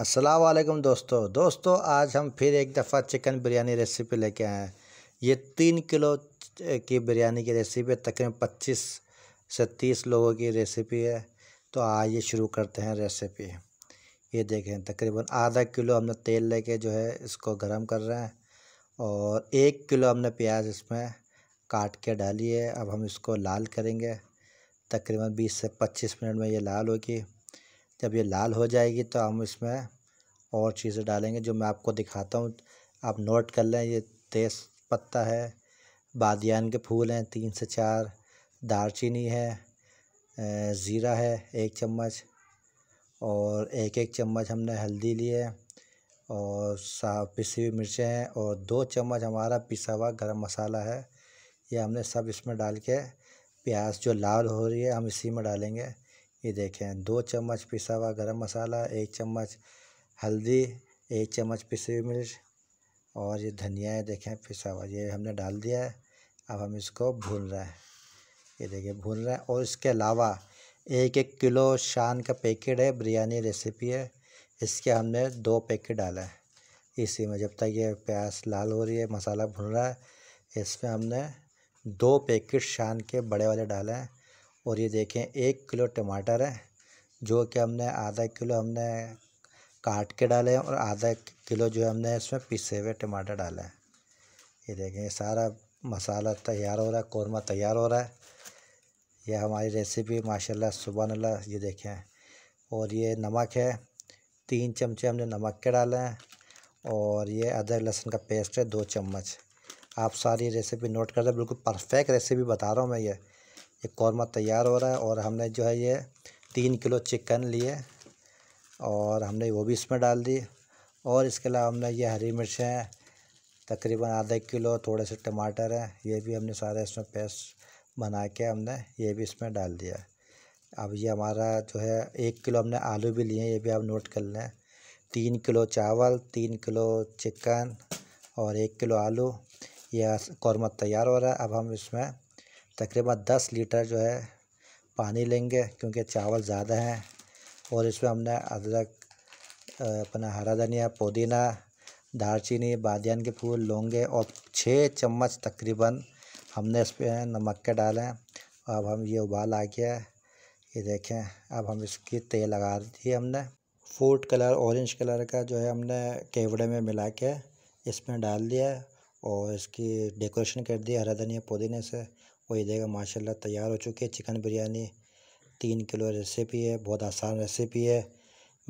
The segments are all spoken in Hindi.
असलकम दोस्तों दोस्तों आज हम फिर एक दफ़ा चिकन बिरयानी रेसिपी लेके आए हैं ये तीन किलो की बिरयानी की रेसिपी है तकरीबन पच्चीस से तीस लोगों की रेसिपी है तो आइए शुरू करते हैं रेसिपी ये देखें तकरीबन आधा किलो हमने तेल लेके जो है इसको गर्म कर रहे हैं और एक किलो हमने प्याज इसमें काट के डाली है अब हम इसको लाल करेंगे तकरीबन बीस से पच्चीस मिनट में ये लाल होगी जब ये लाल हो जाएगी तो हम इसमें और चीज़ें डालेंगे जो मैं आपको दिखाता हूँ आप नोट कर लें ये तेज़ पत्ता है बादियान के फूल हैं तीन से चार दारचीनी है ज़ीरा है एक चम्मच और एक एक चम्मच हमने हल्दी ली है और साफ पिसी हुई मिर्चें हैं और दो चम्मच हमारा पिसा हुआ गर्म मसाला है ये हमने सब इसमें डाल के प्याज जो लाल हो रही है हम इसी में डालेंगे ये देखें दो चम्मच पिसा हुआ गरम मसाला एक चम्मच हल्दी एक चम्मच पिसी हुई मिर्च और ये धनिया है देखें पिसा हुआ ये हमने डाल दिया है अब हम इसको भून रहे हैं ये देखिए भून रहे हैं और इसके अलावा एक एक किलो शान का पैकेट है बिरयानी रेसिपी है इसके हमने दो पैकेट डाला है इसी में जब तक ये प्याज लाल हो रही है मसाला भुन रहा है इसमें हमने दो पैकेट शान के बड़े वाले डाले हैं और ये देखें एक किलो टमाटर है जो कि हमने आधा किलो हमने काट के डाले हैं और आधा किलो जो हमने इसमें पिसे हुए टमाटर डाले हैं ये देखें सारा मसाला तैयार हो रहा है कौरमा तैयार हो रहा है यह हमारी रेसिपी माशाल्लाह सुबह अल्लाह ये देखें और ये नमक है तीन चमचे हमने नमक के डाले हैं और ये अदरक लहसुन का पेस्ट है दो चम्मच आप सारी रेसिपी नोट कर रहे बिल्कुल परफेक्ट रेसिपी बता रहा हूँ मैं ये ये कौरमा तैयार हो रहा है और हमने जो है ये तीन किलो चिकन लिए और हमने वो भी इसमें डाल दी और इसके अलावा हमने ये हरी मिर्चें तकरीबन आधा किलो थोड़े से टमाटर हैं ये भी हमने सारे इसमें पेस्ट बना के हमने ये भी इसमें डाल दिया अब ये हमारा जो है एक किलो हमने आलू भी लिए हैं ये भी आप नोट कर लें तीन किलो चावल तीन किलो चिकन और एक किलो आलू यह कौरमा तैयार हो रहा है अब हम इसमें तकरीबन दस लीटर जो है पानी लेंगे क्योंकि चावल ज़्यादा हैं और इसमें हमने अदरक अपना हरा धनिया पुदीना दालचीनी बादियान के फूल लौंगे और छः चम्मच तकरीबन हमने इस पर नमक के डाले अब हम ये उबाल आ गया ये देखें अब हम इसकी तेल लगा दी हमने फूड कलर ऑरेंज कलर का जो है हमने केवड़े में मिला के इसमें डाल दिया और इसकी डेकोरेशन कर दी हरा धनिया पुदीने से वो ये देखा माशाल्लाह तैयार हो चुकी है चिकन बिरयानी तीन किलो रेसिपी है बहुत आसान रेसिपी है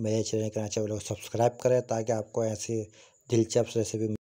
मेरे चैनल के नाचे लोग सब्सक्राइब करें ताकि आपको ऐसी दिलचस्प रेसिपी